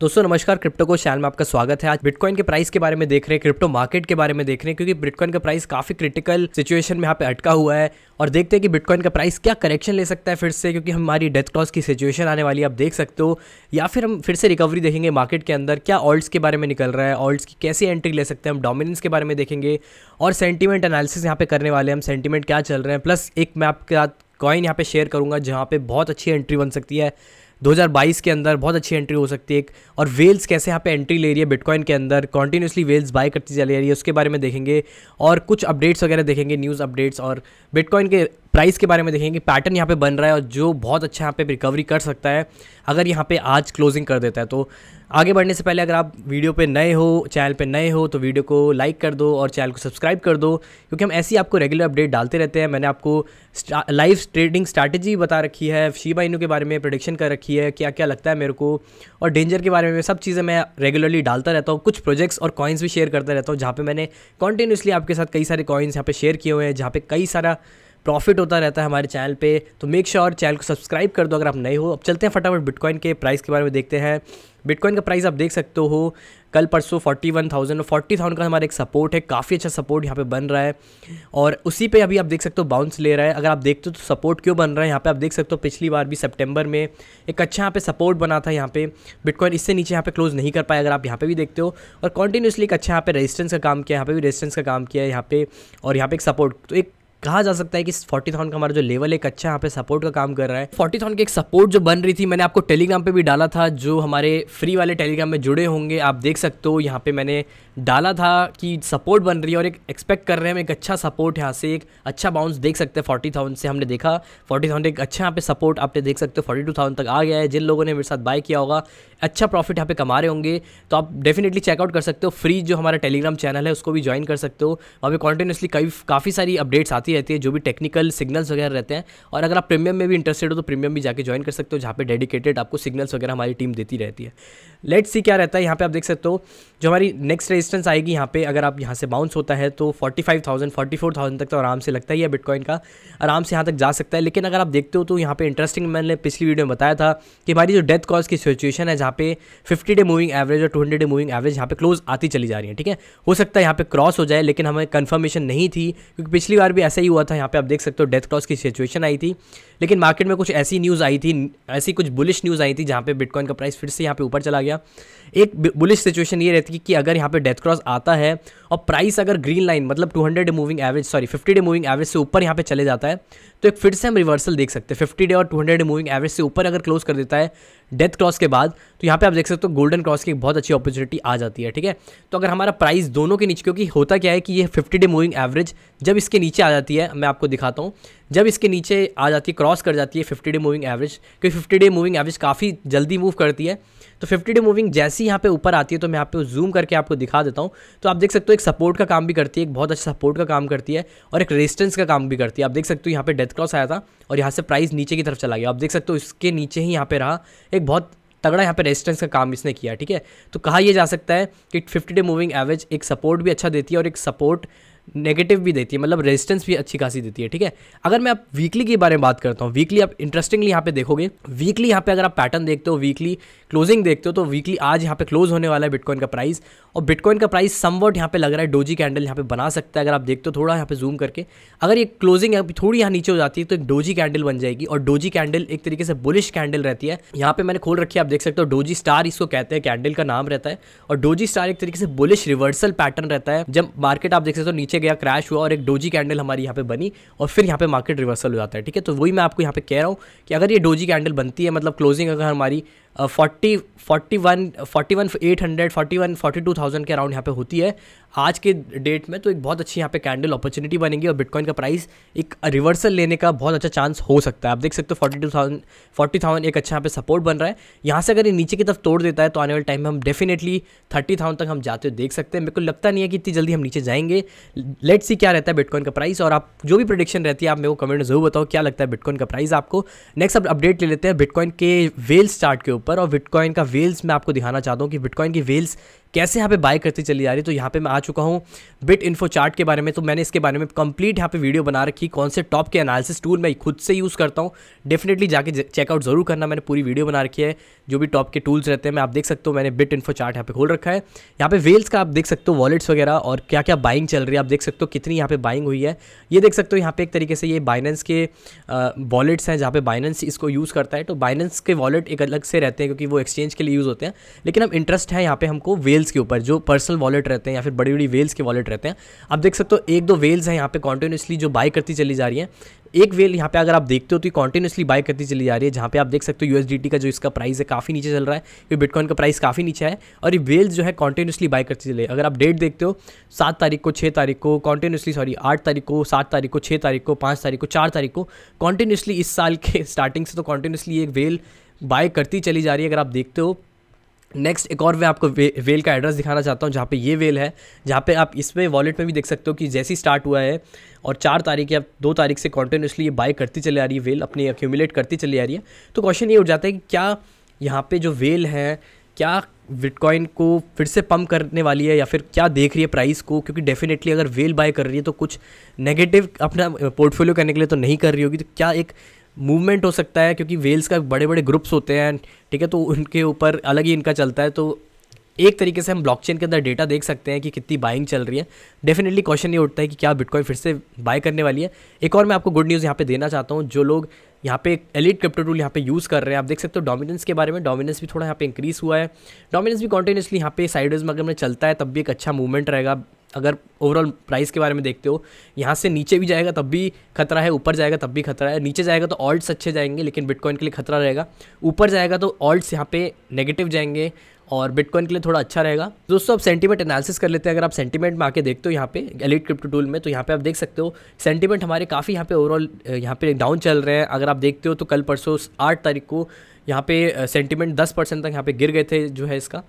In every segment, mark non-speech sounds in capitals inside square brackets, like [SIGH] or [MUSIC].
दोस्तों नमस्कार क्रिप्टो को चैनल में आपका स्वागत है आज बिटकॉइन के प्राइस के बारे में देख रहे हैं क्रिप्टो मार्केट के बारे में देख रहे हैं क्योंकि बिटकॉइन का प्राइस काफी क्रिटिकल सिचुएशन में यहाँ पे अटका हुआ है और देखते हैं कि बिटकॉइन का प्राइस क्या करेक्शन ले सकता है फिर से क्योंकि हमारी डेथ क्रॉस की सिचुएशन आने वाली है आप देख सकते हो या फिर हम फिर से रिकवरी देखेंगे मार्केट के अंदर क्या ऑल्ट्स के बारे में निकल रहा है ऑल्ट्स की कैसी एंट्री ले सकते हैं हम डोमिनेंस के बारे में देखेंगे और सेंटीमेंट एनालिसिस यहाँ पे करने वाले हम सेंटीमेंट क्या चल रहे हैं प्लस एक मैं आपके साथ कॉइन यहाँ पे शेयर करूँगा जहाँ पे बहुत अच्छी एंट्री बन सकती है 2022 के अंदर बहुत अच्छी एंट्री हो सकती है और वेल्स कैसे यहाँ पे एंट्री ले रही है बिटकॉइन के अंदर कॉन्टीन्यूसली वेल्स बाय करती चली जा रही है उसके बारे में देखेंगे और कुछ अपडेट्स वगैरह देखेंगे न्यूज़ अपडेट्स और बिटकॉइन के प्राइस के बारे में देखेंगे पैटर्न यहाँ पे बन रहा है और जो बहुत अच्छा यहाँ पे रिकवरी कर सकता है अगर यहाँ पे आज क्लोजिंग कर देता है तो आगे बढ़ने से पहले अगर आप वीडियो पे नए हो चैनल पे नए हो तो वीडियो को लाइक कर दो और चैनल को सब्सक्राइब कर दो क्योंकि हम ऐसी आपको रेगुलर अपडेट डालते रहते हैं मैंने आपको लाइव ट्रेडिंग स्ट्रैटेजी बता रखी है शीबा इनू के बारे में प्रोडिक्शन कर रखी है क्या क्या लगता है मेरे को और डेंजर के बारे में सब चीज़ें मैं रेगुलरली डालता रहता हूँ कुछ प्रोजेक्ट्स और कॉइन्स भी शेयर करता रहता हूँ जहाँ पर मैंने कॉन्टिन्यूसली आपके साथ कई सारे कॉइन्स यहाँ पर शेयर किए हुए हैं जहाँ पर कई सारा प्रॉफिट होता रहता है हमारे चैनल पे तो मेक श्योर चैनल को सब्सक्राइब कर दो अगर आप नए हो अब चलते हैं फटाफट बिटकॉइन के प्राइस के बारे में देखते हैं बिटकॉइन का प्राइस आप देख सकते हो कल परसों forty one thousand forty thousand का हमारा एक सपोर्ट है काफ़ी अच्छा सपोर्ट यहाँ पे बन रहा है और उसी पे अभी आप देख सकते हो बाउंस ले रहा है अगर आप देखते हो तो सपोर्ट क्यों बन रहा है यहाँ पे आप देख सकते हो पिछली बार भी सितंबर में एक अच्छा यहाँ पे सपोर्ट बना था यहाँ पे बिटकॉइन इससे नीचे यहाँ पे क्लोज नहीं कर पाया अगर आप यहाँ पे भी देखते हो और कॉन्टीन्यूसली एक अच्छा यहाँ पे रेजिस्टेंस का काम किया यहाँ पे भी रेजिस्टेंस का काम किया यहाँ पे और यहाँ पे एक सपोर्ट तो एक कहा जा सकता है कि फोर्टी थाउन का हमारा जो लेवल एक अच्छा यहाँ पे सपोर्ट का काम कर रहा है फोर्टी थाउन की एक सपोर्ट जो बन रही थी मैंने आपको टेलीग्राम पे भी डाला था जो हमारे फ्री वाले टेलीग्राम में जुड़े होंगे आप देख सकते हो यहाँ पे मैंने डाला था कि सपोर्ट बन रही है और एक एक्सपेक्ट कर रहे हैं हम एक अच्छा सपोर्ट यहाँ से एक अच्छा बाउंस देख सकते हैं फोर्टी थाउजेंड से हमने देखा फोर्टी थाउजेंड एक अच्छा यहाँ पे सपोर्ट आपने देख सकते हो फोर्टी टू तक आ गया है जिन लोगों ने मेरे साथ बाय किया होगा अच्छा प्रॉफिट यहाँ पे कमा रहे होंगे तो आप डेफिनेटली चेकआउट कर सकते हो फ्री जो हमारा टेलीग्राम चैनल है उसको भी ज्वाइन कर सकते हो वहाँ पे कॉन्टीन्यूसली कई काफ़ी सारी अपडेट्स आती रहती है जो भी टेक्निकल सिग्नल्स वगैरह रहते हैं और अगर आप प्रीमियम में भी इंटरेस्टेड हो तो प्रीमियम भी जाकर ज्वाइन कर सकते हो जहाँ पे डेडिकेटेड आपको सिग्नल्स वगैरह हमारी टीम देती रहती है लेट सी क्या रहता है यहाँ पे आप देख सकते हो जो हमारी नेक्स्ट रेजिस्टेंस आएगी यहाँ पे अगर आप यहाँ से बाउंस होता है तो फोर 44,000 तक तो आराम से लगता ही है बिटकॉइन का आराम से यहाँ तक जा सकता है लेकिन अगर आप देखते हो तो यहाँ पे इंटरेस्टिंग मैंने पिछली वीडियो में बताया था कि हमारी जो डेथ कॉज की सिचुएशन है जहाँ यहाँ पे 50 डे मूविंग एवरेज और 200 डे मूविंग एवरेज यहाँ पे क्लोज आती चली जा रही है ठीक है हो सकता है यहाँ पे क्रॉस हो जाए लेकिन हमें कंफर्मेशन नहीं थी क्योंकि पिछली बार भी ऐसा ही हुआ था यहाँ पे आप देख सकते हो डेथ क्रॉस की सिचुएशन आई थी लेकिन मार्केट में कुछ ऐसी न्यूज़ आई थी ऐसी कुछ बुलिश न्यूज़ आई थी जहाँ पे बिटकॉइन का प्राइस फिर से यहाँ पे ऊपर चला गया एक बुलिश सिचुएशन ये रहती कि अगर यहाँ पे डेथ क्रॉस आता है और प्राइस अगर ग्रीन लाइन मतलब 200 day moving average sorry 50 day moving average से ऊपर यहाँ पे चले जाता है तो एक फिर से हम रिवर्सल देख सकते हैं 50 डे और 200 डे मूविंग एवरेज से ऊपर अगर क्लोज कर देता है डेथ क्रॉस के बाद तो यहाँ पे आप देख सकते हो गोल्डन तो क्रॉस की बहुत अच्छी अपॉर्चुनिटी आ जाती है ठीक है तो अगर हमारा प्राइस दोनों के नीचे क्योंकि होता क्या है कि ये फिफ्टी डे मूविंग एवरेज जब इसके नीचे आ जाती है मैं आपको दिखाता हूँ जब इसके नीचे आ जाती है क्रॉस कर जाती है फिफ्टी डे मूविंग एवरेज क्योंकि फिफ्टी डे मूविंग एवरेज काफ़ी जल्दी मूव करती है तो फिफ्टी डे मूविंग जैसी यहाँ पे ऊपर आती है तो मैं यहाँ पे जूम करके आपको दिखा देता हूँ तो आप देख सकते हो एक सपोर्ट का काम भी करती है एक बहुत अच्छा सपोर्ट का काम करती है और एक रेजिस्टेंस का काम भी करती है आप देख सकते हो यहाँ पे डेथ क्रॉस आया था और यहाँ से प्राइस नीचे की तरफ चला गया आप देख सकते हो इसके नीचे ही यहाँ पे रहा एक बहुत तगड़ा यहाँ पे रेजिस्टेंस का काम इसने किया ठीक है तो कहा यह जा सकता है कि फिफ्टी डे मूविंग एवरेज एक सपोर्ट भी अच्छा देती है और एक सपोर्ट नेगेटिव भी देती है मतलब रेजिस्टेंस भी अच्छी खासी देती है ठीक है अगर मैं आप वीकली के बारे में बात करता हूँ वीकली आप इंटरेस्टिंगली यहाँ पे देखोगे वीकली यहाँ पे अगर आप पैटर्न देखते हो वीकली क्लोजिंग देखते हो तो वीकली आज यहाँ पे क्लोज होने वाला है बिटकॉइन का प्राइस और बिटकॉइन का प्राइस समवट यहाँ पे लग रहा है डोजी कैंडल यहाँ पे बना सकता है अगर आप देखते हो थोड़ा यहाँ पे जूम करके अगर ये क्लोजिंग यहाँ थोड़ी यहाँ नीचे हो जाती है तो एक डोजी कैंडल बन जाएगी और डोजी कैंडल एक तरीके से बुलिश कैंडल रहती है यहाँ पे मैंने खोल रखी है आप देख सकते हो डोजी स्टार इसको कहते हैं कैंडल का नाम रहता है और डोजी स्टार एक तरीके से बुलिश रिवर्सल पैटर्न रहता है जब मार्केट आप देख सकते हो नीचे गया क्रैश हुआ और एक डोजी कैंडल हमारी यहाँ पे बनी और फिर यहाँ पे मार्केट रिवर्सल हो जाता है ठीक है तो वही मैं आपको यहाँ पे कह रहा हूँ कि अगर ये डोजी कैंडल बनती है मतलब क्लोजिंग अगर हमारी forty forty one forty one eight hundred forty one forty two thousand के अराउंड यहाँ पे होती है आज के डेट में तो एक बहुत अच्छी यहाँ पे कैंडल अपॉर्चुनिटी बनेगी और बिटकॉइन का प्राइस एक रिवर्सल लेने का बहुत अच्छा चांस हो सकता है आप देख सकते हो forty two thousand forty thousand एक अच्छा यहाँ पे सपोर्ट बन रहा है यहाँ से अगर ये नीचे की तरफ तोड़ देता है तो आने वाले टाइम में हम डेफिनेटली थर्टी थाउजेंड तक हम जाते हुए देख सकते हैं मेरे को लगता नहीं है कि इतनी जल्दी हम नीचे जाएंगे लेट सी क्या रहता है बिटकॉइन का प्राइस और आप जो भी प्रोडिक्शन रहती है आप मेरे को कमेंट में जरूर बताओ क्या लगता है बिटकॉइन का प्राइस आपको नेक्स्ट अपडेट ले लेते हैं बिटकॉइन के वेल स्टार्ट के ऊपर ऊपर और बिटकॉइन का वेल्स मैं आपको दिखाना चाहता हूँ कि बिटकॉइन की वेल्स कैसे यहाँ पे बाय करती चली जा रही है तो यहाँ पे मैं आ चुका हूँ बिट इन्फो चार्ट के बारे में तो मैंने इसके बारे में कंप्लीट यहाँ पे वीडियो बना रखी कौन से टॉप के एनालिसिस टूल मैं खुद से यूज़ करता हूँ डेफिनेटली जाके चेकआउट जरूर करना मैंने पूरी वीडियो बना रखी है जो भी टॉप के टूल्स रहते हैं मैं आप देख सकते हो मैंने बिट इन्फो चार्ट यहाँ पे खोल रखा है यहाँ पे वेल्स का आप देख सकते हो वॉलेट्स वगैरह और क्या क्या बाइंग चल रही है आप देख सकते हो कितनी यहाँ पे बाइंग हुई है ये देख सकते हो यहाँ पे एक तरीके से ये बाइनेंस के वॉलेट्स हैं जहाँ पे बाइनेंस इसको यूज़ करता है तो बाइनेंस के वॉलेट एक अलग से रहते हैं क्योंकि वो एक्सचेंज के लिए यूज़ होते हैं लेकिन अब इंटरेस्ट है यहाँ पे हमको वेल्स वेल्स के ऊपर जो पर्सनल वॉलेट रहते हैं या फिर बड़ी बड़ी वेल्स के वॉलेट रहते हैं आप देख सकते हो एक दो वेल्स हैं यहाँ पे कॉन्टिन्यूसली जो बाय करती चली जा रही हैं एक वेल यहाँ पे अगर आप देखते हो तो कॉन्टिन्यूसली बाय करती चली जा रही है जहाँ पे आप देख सकते हो यूएसडीटी का जो इसका प्राइस है काफ़ी नीचे चल रहा है ये बिटकॉइन का प्राइस काफ़ी नीचे है और ये वेल्स जो है कॉन्टिन्यूसली बाय करती चले अगर आप डेट देखते हो सात तारीख को छः तारीख को कॉन्टिन्यूसली सॉरी आठ तारीख को सात तारीख को छः तारीख को पाँच तारीख को चार तारीख को कॉन्टिन्यूसली इस साल के स्टार्टिंग [LAUGHS] से तो कॉन्टिन्यूसली एक वेल बाय करती चली जा रही है अगर आप देखते हो नेक्स्ट एक और मैं आपको वे, वेल का एड्रेस दिखाना चाहता हूँ जहाँ पे ये वेल है जहाँ पे आप इसमें वॉलेट में भी देख सकते हो कि जैसी स्टार्ट हुआ है और चार तारीख या दो तारीख से कॉन्टिन्यूसली ये बाय करती चली आ रही है वेल अपनी एक्यूमुलेट करती चली आ रही है तो क्वेश्चन ये उठ जाता है कि क्या यहाँ पे जो वेल है क्या बिटकॉइन को फिर से पम्प करने वाली है या फिर क्या देख रही है प्राइस को क्योंकि डेफिनेटली अगर वेल बाय कर रही है तो कुछ नेगेटिव अपना पोर्टफोलियो करने के लिए तो नहीं कर रही होगी तो क्या एक मूवमेंट हो सकता है क्योंकि वेल्स का बड़े बड़े ग्रुप्स होते हैं ठीक है तो उनके ऊपर अलग ही इनका चलता है तो एक तरीके से हम ब्लॉकचेन के अंदर डेटा देख सकते हैं कि कितनी बाइंग चल रही है डेफिनेटली क्वेश्चन ये उठता है कि क्या बिटकॉइन फिर से बाय करने वाली है एक और मैं आपको गुड न्यूज़ यहाँ पे देना चाहता हूँ जो लोग यहाँ पे एलिट क्रिप्टो टूल यहाँ पे यूज़ कर रहे हैं आप देख सकते हो डोमिनेंस के बारे में डोमिनेंस भी थोड़ा यहाँ पे इंक्रीज़ हुआ है डोमिनेंस भी कॉन्टीन्यूसली यहाँ पे साइडवेज में अगर चलता है तब भी एक अच्छा मूवमेंट रहेगा अगर ओवरऑल प्राइस के बारे में देखते हो यहाँ से नीचे भी जाएगा तब भी खतरा है ऊपर जाएगा तब भी खतरा है नीचे जाएगा तो ऑल्ट्स अच्छे जाएंगे लेकिन बिटकॉइन के लिए खतरा रहेगा ऊपर जाएगा तो ऑल्ट्स यहाँ पे नेगेटिव जाएंगे और बिटकॉइन के लिए थोड़ा अच्छा रहेगा दोस्तों अब सेंटीमेंट एनालिसिस कर लेते हैं अगर आप सेंटीमेंट में आके देखते हो यहाँ पे एलिट क्रिप्टो टूल में तो यहाँ पे आप देख सकते हो सेंटीमेंट हमारे काफ़ी यहाँ पे ओवरऑल यहाँ पे डाउन चल रहे हैं अगर आप देखते हो तो कल परसों आठ तारीख को यहाँ पे सेंटीमेंट दस परसेंट तक यहाँ पे गिर गए थे जो है इसका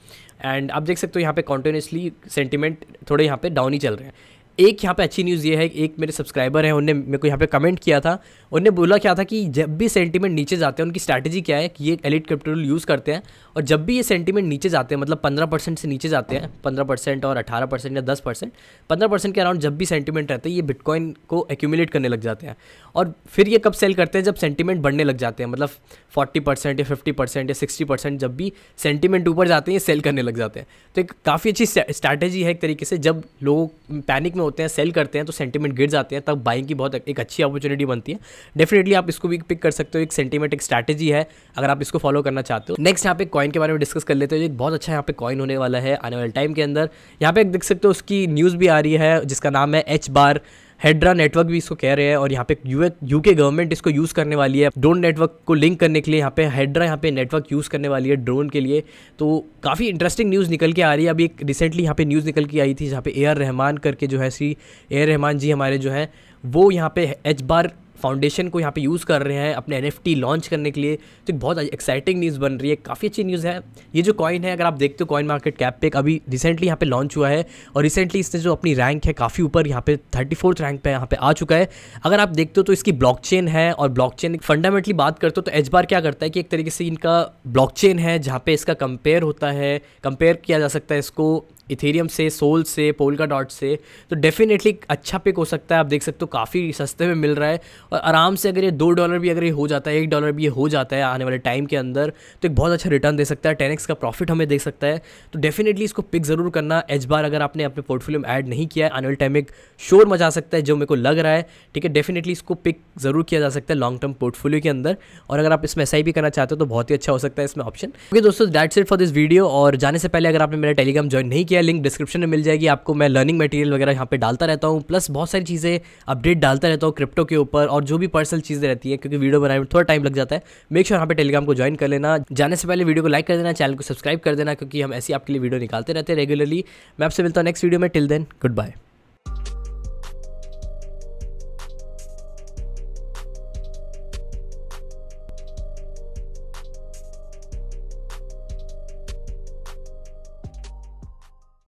एंड आप देख सकते हो यहाँ पे कॉन्टिन्यूसली सेंटीमेंट थोड़े यहाँ पे डाउन ही चल रहे हैं एक यहाँ पे अच्छी न्यूज़ ये है एक मेरे सब्सक्राइबर हैं उनने मेरे को यहाँ पे कमेंट किया था उनने बोला क्या था कि जब भी सेंटीमेंट नीचे जाते हैं उनकी स्ट्रैटेजी क्या है कि ये एलिट कैपिटल यूज़ करते हैं और जब भी ये सेंटीमेंट नीचे जाते हैं मतलब पंद्रह परसेंट से नीचे जाते हैं पंद्रह परसेंट और अठारह परसेंट या दस परसेंट पंद्रह परसेंट के अराउंड जब भी सेंटीमेंट रहते हैं ये बिटकॉइन को एक्यूमुलेट करने लग जाते हैं और फिर ये कब सेल करते हैं जब सेंटीमेंट बढ़ने लग जाते हैं मतलब फोर्टी परसेंट या फिफ्टी परसेंट या सिक्सटी परसेंट जब भी सेंटीमेंट ऊपर जाते हैं ये सेल करने लग जाते हैं तो एक काफ़ी अच्छी स्ट्रैटेजी है एक तरीके से जब लोग पैनिक में में होते हैं सेल करते हैं तो सेंटीमेंट गिर जाते हैं तब बाइंग की बहुत एक अच्छी अपॉर्चुनिटी बनती है डेफिनेटली आप इसको भी पिक कर सकते हो एक सेंटीमेंट एक स्ट्रैटेजी है अगर आप इसको फॉलो करना चाहते हो नेक्स्ट यहाँ पे कॉइन के बारे में डिस्कस कर लेते हो एक बहुत अच्छा यहाँ पे कॉइन होने वाला है आने वाले टाइम के अंदर यहाँ पे देख सकते हो उसकी न्यूज़ भी आ रही है जिसका नाम है एच बार हेड्रा नेटवर्क भी इसको कह रहे हैं और यहाँ पे यूके गवर्नमेंट इसको यूज़ करने वाली है ड्रोन नेटवर्क को लिंक करने के लिए यहाँ पे हेड्रा यहाँ पे नेटवर्क यूज़ करने वाली है ड्रोन के लिए तो काफ़ी इंटरेस्टिंग न्यूज़ निकल के आ रही है अभी एक रिसेंटली यहाँ पे न्यूज़ निकल के आई थी जहाँ पे ए रहमान करके जो है सी ए रहमान जी हमारे जो हैं वो यहाँ पे एच बार फाउंडेशन को यहाँ पे यूज़ कर रहे हैं अपने एन लॉन्च करने के लिए तो एक बहुत एक्साइटिंग न्यूज़ बन रही है काफ़ी अच्छी न्यूज़ है ये जो कॉइन है अगर आप देखते हो कॉइन मार्केट कैप पे अभी रिसेंटली यहाँ पे लॉन्च हुआ है और रिसेंटली इसने जो अपनी रैंक है काफ़ी ऊपर यहाँ पे थर्टी रैंक पे यहाँ पे आ चुका है अगर आप देखते हो तो इसकी ब्लॉक है और चेन फंडामेंटली बात करते हो तो एच बार क्या करता है कि एक तरीके से इनका ब्लॉक है जहाँ पे इसका कंपेयर होता है कंपेयर किया जा सकता है इसको इथेरियम से सोल से पोलका डॉट से तो डेफिनेटली अच्छा पिक हो सकता है आप देख सकते हो काफ़ी सस्ते में मिल रहा है और आराम से अगर ये दो डॉलर भी अगर ये हो जाता है एक डॉलर भी ये हो जाता है आने वाले टाइम के अंदर तो एक बहुत अच्छा रिटर्न दे सकता है टेन का प्रॉफिट हमें दे सकता है तो डेफिनेटली इसको पिक ज़रूर करना एच बार अगर आपने अपने पोर्टफोलियो में ऐड नहीं किया है आने वाले टाइम एक शोर मजा आ सकता है जो मेरे को लग रहा है ठीक है डेफिनेटली इसको पिक ज़रूर किया जा सकता है लॉन्ग टर्म पोर्टफोलियो के अंदर और अगर आप इसमें एस भी करना चाहते हो तो बहुत ही अच्छा हो सकता है इसमें ऑप्शन ओके दोस्तों that's it for this video और जाने से पहले अगर आपने मेरा टेलीग्राम ज्वाइन नहीं किया है लिंक डिस्क्रिप्शन में मिल जाएगी आपको मैं लर्निंग मटेरियल वगैरह यहाँ पे डालता रहता हूँ प्लस बहुत सारी चीज़ें अपडेट डालता रहता हूँ क्रिप्टो के ऊपर और जो भी पर्सनल चीज़ें रहती है क्योंकि वीडियो बनाने में थोड़ा टाइम लग जाता है मेक श्योर यहाँ पे टेलीग्राम को ज्वाइन कर लेना जाने से पहले वीडियो को लाइक कर देना चैनल को सब्सक्राइब कर देना क्योंकि हम ऐसी आपके लिए वीडियो निकालते रहते हैं रेगुलरली मैं आपसे मिलता हूँ नेक्स्ट वीडियो में टिल देन गुड बाय